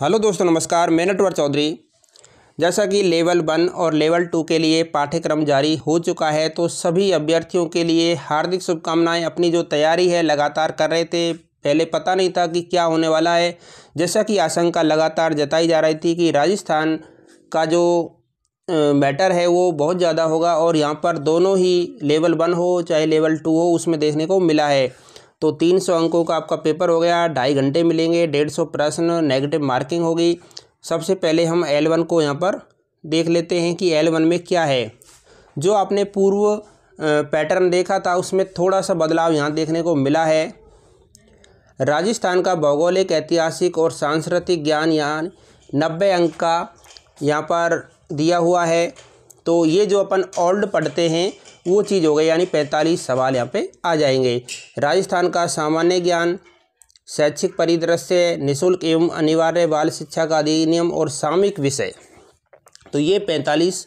hello दोस्तों नमस्कार मैं नटवर चौधरी जैसा कि लेवल वन और लेवल टू के लिए पाठ्यक्रम जारी हो चुका है तो सभी अभ्यर्थियों के लिए हार्दिक शुभकामनाएं अपनी जो तैयारी है लगातार कर रहे थे पहले पता नहीं था कि क्या होने वाला है जैसा कि आशंका लगातार जताई जा रही थी कि राजस्थान का जो मैटर है वो बहुत ज़्यादा होगा और यहाँ पर दोनों ही लेवल वन हो चाहे लेवल टू हो उसमें देखने को मिला है तो तीन सौ अंकों का आपका पेपर हो गया ढाई घंटे मिलेंगे डेढ़ सौ प्रश्न नेगेटिव मार्किंग होगी सबसे पहले हम एल वन को यहाँ पर देख लेते हैं कि एल वन में क्या है जो आपने पूर्व पैटर्न देखा था उसमें थोड़ा सा बदलाव यहाँ देखने को मिला है राजस्थान का भौगोलिक ऐतिहासिक और सांस्कृतिक ज्ञान यहाँ नब्बे अंक का यहाँ पर दिया हुआ है तो ये जो अपन ओल्ड पढ़ते हैं वो चीज़ हो गई यानी पैंतालीस सवाल यहाँ पे आ जाएंगे राजस्थान का सामान्य ज्ञान शैक्षिक परिदृश्य निःशुल्क एवं अनिवार्य बाल शिक्षा का अधिनियम और सामयिक विषय तो ये पैंतालीस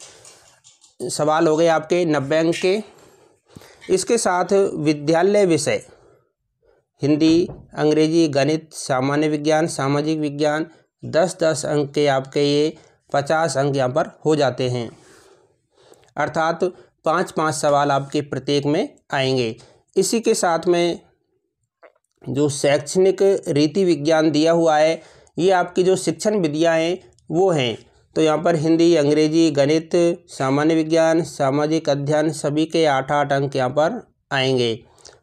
सवाल हो गए आपके नब्बे अंक के इसके साथ विद्यालय विषय हिंदी अंग्रेजी गणित सामान्य विज्ञान सामाजिक विज्ञान दस दस अंक के आपके ये पचास अंक यहाँ पर हो जाते हैं अर्थात पाँच पाँच सवाल आपके प्रत्येक में आएंगे इसी के साथ में जो शैक्षणिक रीति विज्ञान दिया हुआ है ये आपकी जो शिक्षण विधियाँ हैं वो हैं तो यहाँ पर हिंदी अंग्रेजी गणित सामान्य विज्ञान सामाजिक अध्ययन सभी के आठ आठ अंक यहाँ पर आएंगे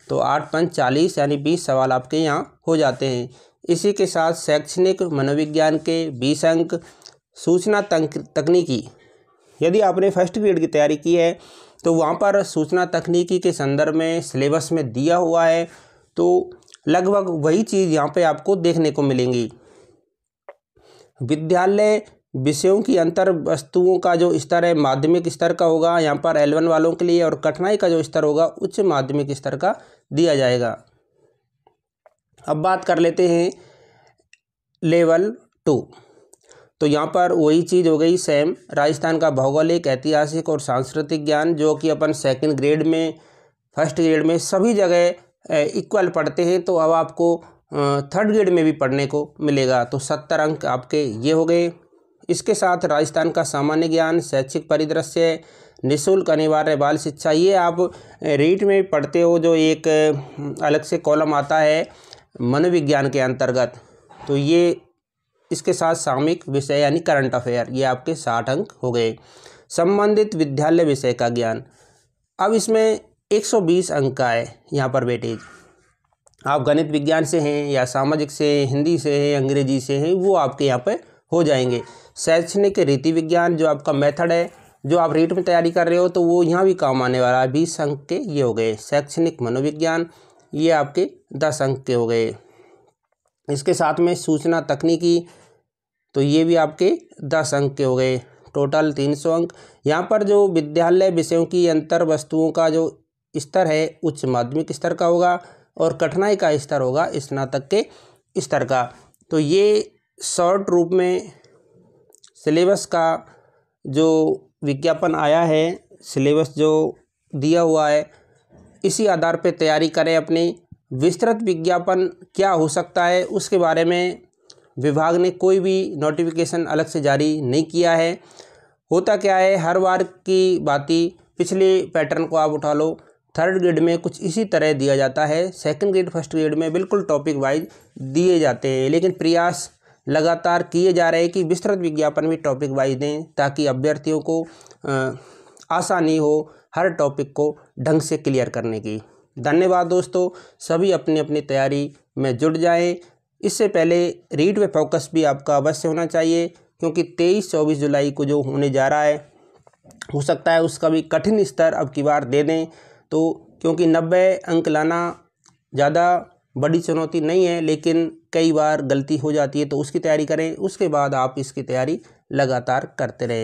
तो आठ पंच चालीस यानी बीस सवाल आपके यहाँ हो जाते हैं इसी के साथ शैक्षणिक मनोविज्ञान के बीस अंक सूचना तकनीकी यदि आपने फर्स्ट ग्रेड की तैयारी की है तो वहाँ पर सूचना तकनीकी के संदर्भ में सिलेबस में दिया हुआ है तो लगभग वही चीज़ यहाँ पे आपको देखने को मिलेंगी विद्यालय विषयों की अंतर वस्तुओं का जो स्तर है माध्यमिक स्तर का होगा यहाँ पर एलेवन वालों के लिए और कठिनाई का जो स्तर होगा उच्च माध्यमिक स्तर का दिया जाएगा अब बात कर लेते हैं लेवल टू तो यहाँ पर वही चीज़ हो गई सेम राजस्थान का भौगोलिक ऐतिहासिक और सांस्कृतिक ज्ञान जो कि अपन सेकेंड ग्रेड में फर्स्ट ग्रेड में सभी जगह इक्वल पढ़ते हैं तो अब आपको थर्ड ग्रेड में भी पढ़ने को मिलेगा तो सत्तर अंक आपके ये हो गए इसके साथ राजस्थान का सामान्य ज्ञान शैक्षिक परिदृश्य निःशुल्क अनिवार्य बाल शिक्षा ये आप रीट में पढ़ते हो जो एक अलग से कॉलम आता है मनोविज्ञान के अंतर्गत तो ये इसके साथ सामयिक विषय यानी करंट अफेयर ये आपके साठ अंक हो गए संबंधित विद्यालय विषय का ज्ञान अब इसमें 120 अंक का है यहाँ पर वेटेज आप गणित विज्ञान से हैं या सामाजिक से हैं हिंदी से हैं अंग्रेजी से हैं वो आपके यहाँ पर हो जाएंगे शैक्षणिक रीति विज्ञान जो आपका मेथड है जो आप रीट में तैयारी कर रहे हो तो वो यहाँ भी काम आने वाला है बीस अंक के ये हो गए शैक्षणिक मनोविज्ञान ये आपके दस अंक के हो गए इसके साथ में सूचना तकनीकी तो ये भी आपके दस अंक के हो गए टोटल तीन सौ अंक यहाँ पर जो विद्यालय विषयों की अंतर वस्तुओं का जो स्तर है उच्च माध्यमिक स्तर का होगा और कठिनाई का स्तर होगा स्नातक के स्तर का तो ये शॉर्ट रूप में सिलेबस का जो विज्ञापन आया है सिलेबस जो दिया हुआ है इसी आधार पर तैयारी करें अपनी विस्तृत विज्ञापन क्या हो सकता है उसके बारे में विभाग ने कोई भी नोटिफिकेशन अलग से जारी नहीं किया है होता क्या है हर बार की बाती पिछले पैटर्न को आप उठा लो थर्ड ग्रेड में कुछ इसी तरह दिया जाता है सेकंड ग्रेड फर्स्ट ग्रेड में बिल्कुल टॉपिक वाइज दिए जाते हैं लेकिन प्रयास लगातार किए जा रहे हैं कि विस्तृत विज्ञापन भी टॉपिक वाइज दें ताकि अभ्यर्थियों को आसानी हो हर टॉपिक को ढंग से क्लियर करने की धन्यवाद दोस्तों सभी अपनी अपनी तैयारी में जुट जाएं इससे पहले रीड पे फोकस भी आपका अवश्य होना चाहिए क्योंकि तेईस चौबीस जुलाई को जो होने जा रहा है हो सकता है उसका भी कठिन स्तर अब की बार दे दें तो क्योंकि नब्बे अंक लाना ज़्यादा बड़ी चुनौती नहीं है लेकिन कई बार गलती हो जाती है तो उसकी तैयारी करें उसके बाद आप इसकी तैयारी लगातार करते रहें